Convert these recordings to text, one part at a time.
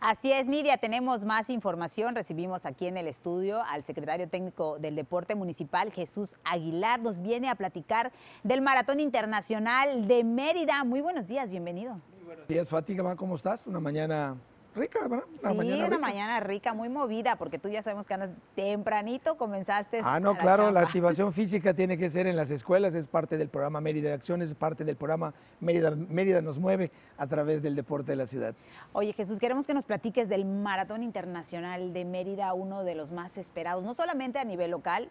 Así es, Nidia, tenemos más información. Recibimos aquí en el estudio al secretario técnico del Deporte Municipal, Jesús Aguilar. Nos viene a platicar del Maratón Internacional de Mérida. Muy buenos días, bienvenido. Muy buenos días, Fátima, ¿cómo estás? Una mañana rica, ¿verdad? sí, mañana una mañana rica, muy movida, porque tú ya sabemos que andas tempranito, comenzaste. Ah, no, claro, la, activación física tiene que ser en las escuelas, es parte del programa Mérida de Acciones, es parte del programa Mérida, Mérida nos mueve a través del deporte de la ciudad. Oye, Jesús, queremos que nos platiques del Maratón Internacional de Mérida, uno de los más esperados, no solamente a nivel local,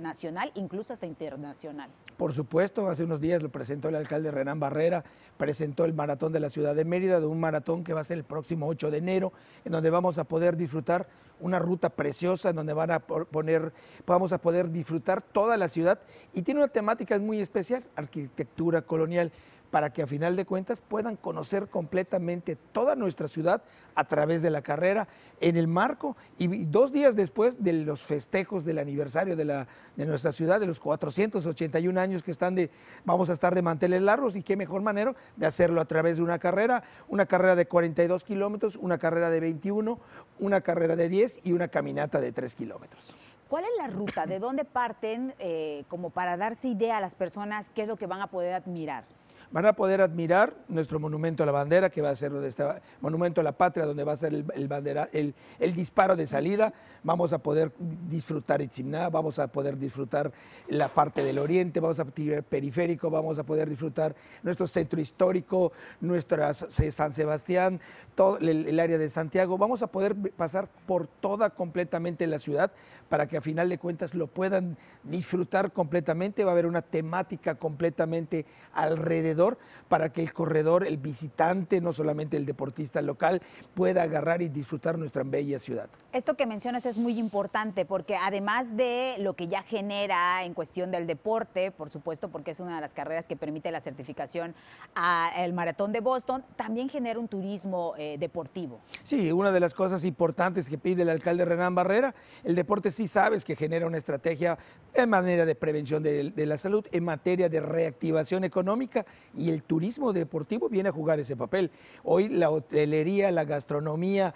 nacional, incluso hasta internacional. Por supuesto, hace unos días lo presentó el alcalde Renán Barrera, presentó el maratón de la ciudad de Mérida, de un maratón que va a ser el próximo 8 de enero, en donde vamos a poder disfrutar una ruta preciosa, en donde van a poner, vamos a poder disfrutar toda la ciudad y tiene una temática muy especial, arquitectura colonial para que a final de cuentas puedan conocer completamente toda nuestra ciudad a través de la carrera en el marco y dos días después de los festejos del aniversario de, nuestra ciudad, de los 481 años que están de, vamos a estar de manteles largos y qué mejor manera de hacerlo a través de una carrera, una carrera de 42 kilómetros, una carrera de 21, una carrera de 10 y una caminata de 3 kilómetros. ¿Cuál es la ruta? ¿De dónde parten eh, como para darse idea a las personas qué es lo que van a poder admirar? van a poder admirar nuestro monumento a la bandera, que va a ser el monumento a la patria, donde va a ser el, bandera, el, disparo de salida. Vamos a poder disfrutar Itzimná, vamos a poder disfrutar la parte del oriente, vamos a poder periférico, vamos a poder disfrutar nuestro centro histórico, nuestra San Sebastián, todo el área de Santiago. Vamos a poder pasar por toda completamente la ciudad para que a final de cuentas lo puedan disfrutar completamente. Va a haber una temática completamente alrededor para que el corredor, el visitante, no solamente el deportista local, pueda agarrar y disfrutar nuestra bella ciudad. Esto que mencionas es muy importante porque además de lo que ya genera en cuestión del deporte, por supuesto, porque es una de las carreras que permite la certificación al maratón de Boston, también genera un turismo eh, deportivo. Sí, una de las cosas importantes que pide el alcalde Renán Barrera, el deporte sí sabes que genera una estrategia en manera de prevención de la salud, en materia de reactivación económica y el turismo deportivo viene a jugar ese papel. Hoy la hotelería, la gastronomía,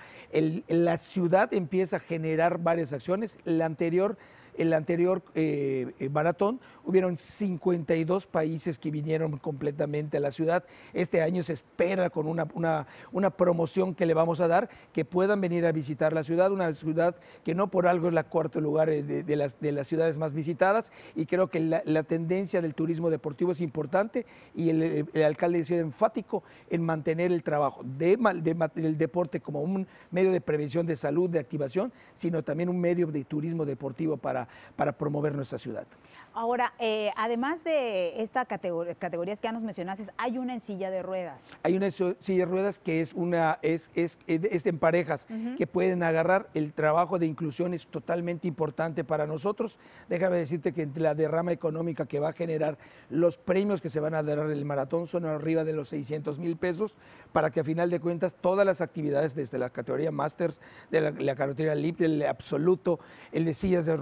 la ciudad empieza a generar varias acciones. La anterior el anterior eh, eh, maratón hubieron 52 países que vinieron completamente a la ciudad. Este año se espera con una, una, promoción que le vamos a dar que puedan venir a visitar la ciudad, una ciudad que no por algo es la cuarto lugar eh, de, las, de las ciudades más visitadas y creo que la, tendencia del turismo deportivo es importante y el, alcalde ha sido enfático en mantener el trabajo de, de, del deporte como un medio de prevención de salud, de activación, sino también un medio de turismo deportivo para para, promover nuestra ciudad. Ahora, eh, además de estas categoría, categorías que ya nos mencionaste, hay una en silla de ruedas. Hay una silla de ruedas que es una es, es, es en parejas que pueden agarrar. El trabajo de inclusión es totalmente importante para nosotros. Déjame decirte que la derrama económica que va a generar los premios que se van a dar en el maratón son arriba de los 600 mil pesos para que a final de cuentas todas las actividades desde la categoría Masters, de la, carretera categoría el absoluto, el de sillas de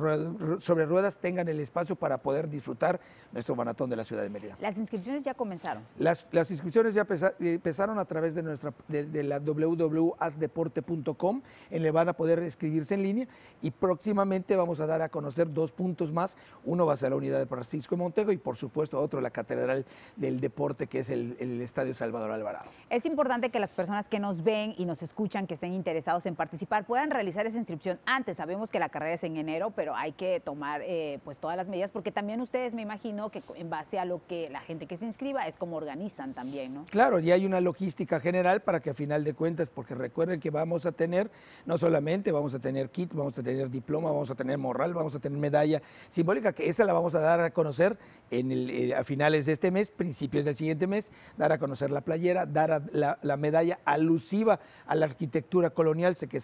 sobre ruedas tengan el espacio para poder disfrutar nuestro maratón de la ciudad de Mérida. Las inscripciones ya comenzaron. Las, inscripciones ya empezaron eh, a través de nuestra de, la www.asdeporte.com, en le van a poder inscribirse en línea y próximamente vamos a dar a conocer dos puntos más. Uno va a ser la unidad de Francisco Montego y por supuesto otro la Catedral del Deporte que es el, Estadio Salvador Alvarado. Es importante que las personas que nos ven y nos escuchan, que estén interesados en participar, puedan realizar esa inscripción antes. Sabemos que la carrera es en enero, pero hay que tomar eh, pues todas las medidas porque también ustedes me imagino que en base a lo que la gente que se inscriba es como organizan también, ¿no? Claro, y hay una logística general para que a final de cuentas, porque recuerden que vamos a tener, no solamente vamos a tener kit, vamos a tener diploma, vamos a tener morral, vamos a tener medalla simbólica, que esa la vamos a dar a conocer en eh, a finales de este mes, principios del siguiente mes, dar a conocer la playera, dar la, medalla alusiva a la arquitectura colonial, que,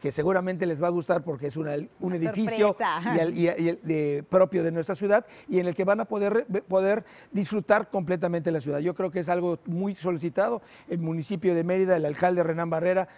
que seguramente les va a gustar porque es una, un edificio y propio de nuestra ciudad y en el que van a poder, poder disfrutar completamente la ciudad. Yo creo que es algo muy solicitado. El municipio de Mérida, el alcalde Renán Barrera,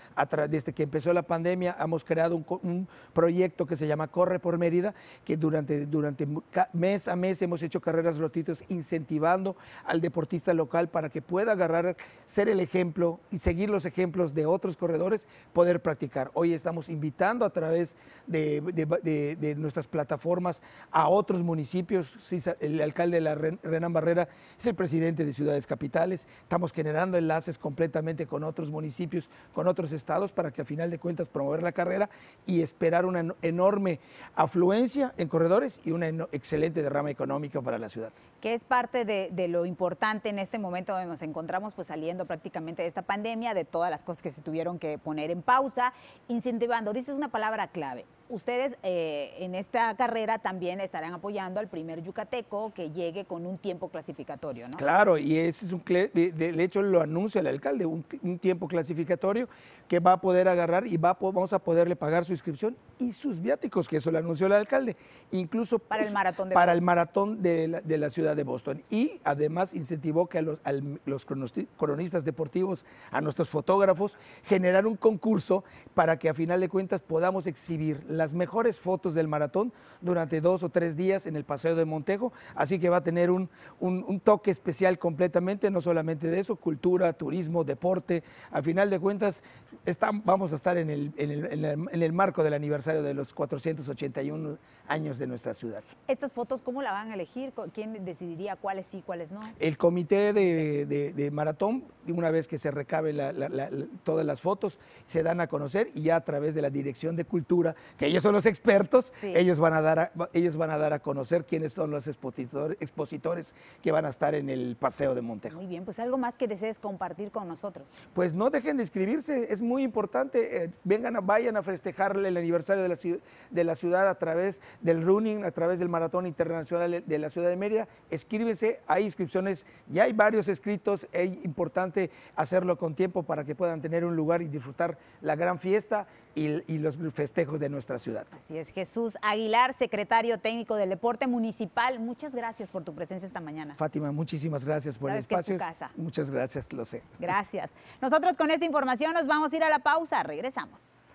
desde que empezó la pandemia, hemos creado un, proyecto que se llama Corre por Mérida, que durante, durante mes a mes hemos hecho carreras rotitas incentivando al deportista local para que pueda agarrar, ser el ejemplo y seguir los ejemplos de otros corredores, poder practicar. Hoy estamos invitando a través de nuestras plataformas a otros municipios municipios, el alcalde de la Renan Barrera es el presidente de Ciudades Capitales, estamos generando enlaces completamente con otros municipios, con otros estados, para que a final de cuentas promover la carrera y esperar una enorme afluencia en corredores y una excelente derrama económica para la ciudad. Que es parte de, de lo importante en este momento donde nos encontramos, pues saliendo prácticamente de esta pandemia, de todas las cosas que se tuvieron que poner en pausa, incentivando, dices una palabra clave, ustedes eh, en esta carrera también estarán apoyando al primer yucateco que llegue con un tiempo clasificatorio, ¿no? Claro, y ese es un de, hecho lo anuncia el alcalde, un, tiempo clasificatorio que va a poder agarrar y va vamos a poderle pagar su inscripción y sus viáticos, que eso lo anunció el alcalde, incluso para el pues, maratón, de, para el maratón de la, ciudad de Boston. Y además incentivó que a los, a los cronistas deportivos, a nuestros fotógrafos, generar un concurso para que a final de cuentas podamos exhibir las mejores fotos del maratón durante dos o tres días en el Paseo de Montejo, así que va a tener un, toque especial completamente, no solamente de eso, cultura, turismo, deporte, al final de cuentas vamos a estar en el, en, el, marco del aniversario de los 481 años de nuestra ciudad. ¿Estas fotos cómo la van a elegir? ¿Quién decidiría cuáles sí, cuáles no? El comité de, de, maratón, una vez que se recabe todas las fotos, se dan a conocer y ya a través de la Dirección de Cultura, que ellos son los expertos, ellos, van a dar a, ellos van a dar a conocer quiénes son los expositores, que van a estar en el Paseo de Montejo. Muy bien, pues algo más que desees compartir con nosotros. Pues no dejen de inscribirse, es muy importante. Eh, vengan, vayan a festejarle el aniversario de la, ciudad a través del running, a través del Maratón Internacional de la Ciudad de Media, Escríbese, hay inscripciones, y hay varios escritos, es importante hacerlo con tiempo para que puedan tener un lugar y disfrutar la gran fiesta y, y los festejos de nuestra ciudad. Así es, Jesús Aguilar, secretario técnico del deporte municipal, muchas gracias por tu presencia esta mañana. Fátima, muchísimas gracias por el espacio. casa. Muchas gracias, lo sé. Gracias. Nosotros con esta información nos vamos a ir a la pausa, regresamos.